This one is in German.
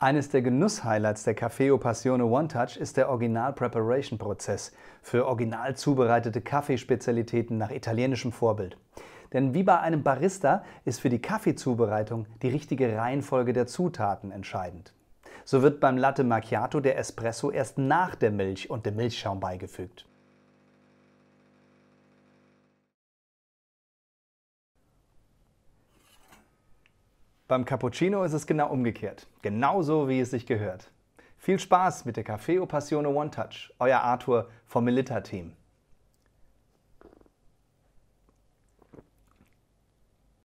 Eines der Genuss-Highlights der Cafeo Passione One Touch ist der Original-Preparation-Prozess für original zubereitete Kaffeespezialitäten nach italienischem Vorbild. Denn wie bei einem Barista ist für die Kaffeezubereitung die richtige Reihenfolge der Zutaten entscheidend. So wird beim Latte Macchiato der Espresso erst nach der Milch und dem Milchschaum beigefügt. Beim Cappuccino ist es genau umgekehrt. Genauso, wie es sich gehört. Viel Spaß mit der Café Opassione One Touch. Euer Arthur vom Melitta Team.